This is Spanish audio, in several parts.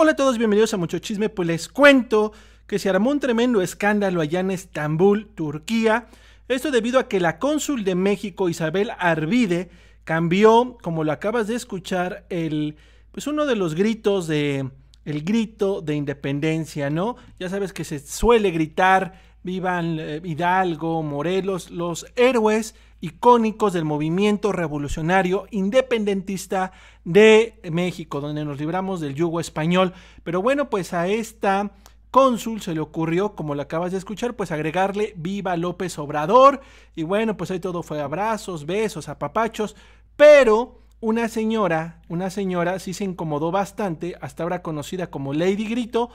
Hola a todos, bienvenidos a Mucho Chisme. Pues les cuento que se armó un tremendo escándalo allá en Estambul, Turquía. Esto debido a que la cónsul de México, Isabel Arvide, cambió, como lo acabas de escuchar, el, pues uno de los gritos de, el grito de independencia, ¿no? Ya sabes que se suele gritar, vivan eh, Hidalgo, Morelos, los héroes icónicos del movimiento revolucionario independentista de México, donde nos libramos del yugo español. Pero bueno, pues a esta cónsul se le ocurrió, como lo acabas de escuchar, pues agregarle viva López Obrador. Y bueno, pues ahí todo fue abrazos, besos, apapachos, pero... Una señora, una señora sí se incomodó bastante, hasta ahora conocida como Lady Grito,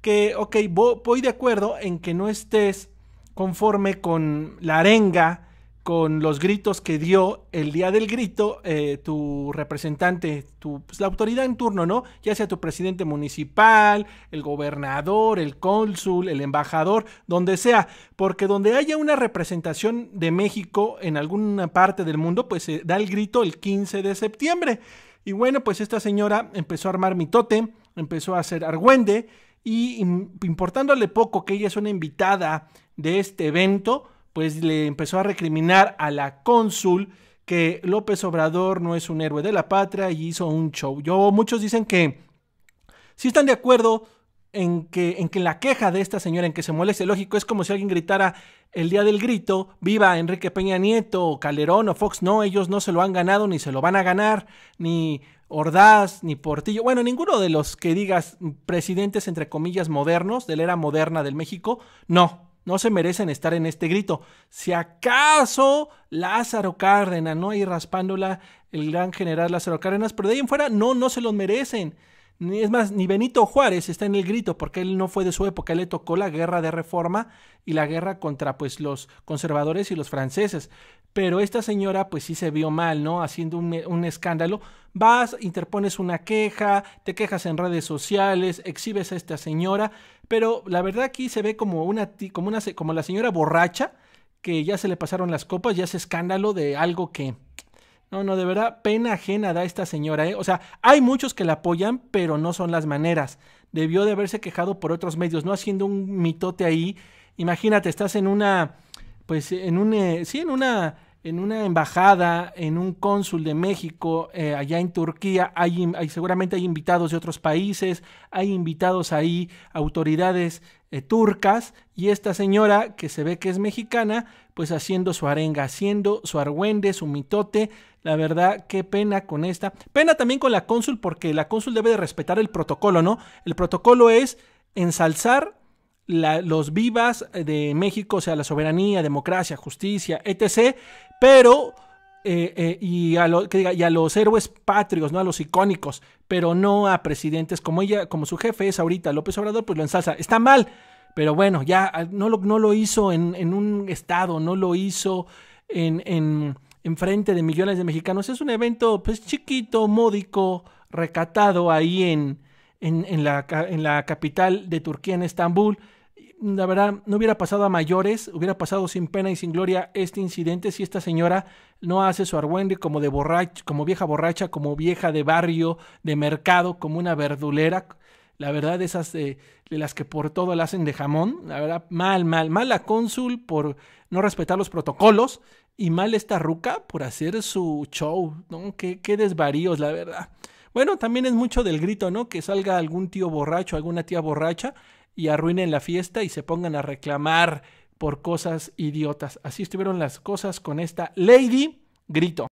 que, ok, voy de acuerdo en que no estés conforme con la arenga con los gritos que dio el día del grito eh, tu representante, tu, pues, la autoridad en turno, ¿no? Ya sea tu presidente municipal, el gobernador, el cónsul, el embajador, donde sea, porque donde haya una representación de México en alguna parte del mundo, pues se da el grito el 15 de septiembre. Y bueno, pues esta señora empezó a armar mitote, empezó a hacer argüende y importándole poco que ella es una invitada de este evento, pues le empezó a recriminar a la cónsul que López Obrador no es un héroe de la patria y hizo un show. Yo, muchos dicen que si están de acuerdo en que, en que la queja de esta señora, en que se moleste, lógico, es como si alguien gritara el día del grito, viva Enrique Peña Nieto o Calderón o Fox, no, ellos no se lo han ganado ni se lo van a ganar, ni Ordaz, ni Portillo, bueno, ninguno de los que digas presidentes, entre comillas, modernos, de la era moderna del México, no, no se merecen estar en este grito. Si acaso Lázaro Cárdenas, ¿no? Ahí raspándola el gran general Lázaro Cárdenas, pero de ahí en fuera, no, no se los merecen. Es más, ni Benito Juárez está en el grito porque él no fue de su época, él le tocó la guerra de reforma y la guerra contra pues los conservadores y los franceses. Pero esta señora pues sí se vio mal, ¿no? Haciendo un, un escándalo. Vas, interpones una queja, te quejas en redes sociales, exhibes a esta señora, pero la verdad aquí se ve como una, como una como la señora borracha que ya se le pasaron las copas, ya es escándalo de algo que no, no, de verdad, pena ajena da esta señora, ¿eh? O sea, hay muchos que la apoyan, pero no son las maneras. Debió de haberse quejado por otros medios, no haciendo un mitote ahí. Imagínate, estás en una, pues, en un, eh, sí, en una, en una embajada, en un cónsul de México, eh, allá en Turquía, hay, hay, seguramente hay invitados de otros países, hay invitados ahí, autoridades eh, turcas y esta señora que se ve que es mexicana, pues haciendo su arenga, haciendo su argüende, su mitote. La verdad, qué pena con esta. Pena también con la cónsul porque la cónsul debe de respetar el protocolo, ¿no? El protocolo es ensalzar los vivas eh, de México, o sea, la soberanía, democracia, justicia, etc. Pero eh, eh, y, a lo, que diga, y a los héroes patrios, ¿no? A los icónicos, pero no a presidentes como ella, como su jefe es ahorita López Obrador, pues lo ensalza. Está mal, pero bueno, ya ah, no lo, no lo hizo en, en un estado, no lo hizo en, en, frente de millones de mexicanos. Es un evento pues chiquito, módico, recatado ahí en, en, en, la, en la capital de Turquía, en Estambul la verdad, no hubiera pasado a mayores, hubiera pasado sin pena y sin gloria este incidente si esta señora no hace su argüende como de borracha, como vieja borracha, como vieja de barrio, de mercado, como una verdulera. La verdad, esas de, eh, de las que por todo la hacen de jamón. La verdad, mal, mal, mal la cónsul por no respetar los protocolos y mal esta ruca por hacer su show. ¿no? Qué, qué desvaríos, la verdad. Bueno, también es mucho del grito, ¿no? Que salga algún tío borracho, alguna tía borracha y arruinen la fiesta y se pongan a reclamar por cosas idiotas. Así estuvieron las cosas con esta Lady Grito.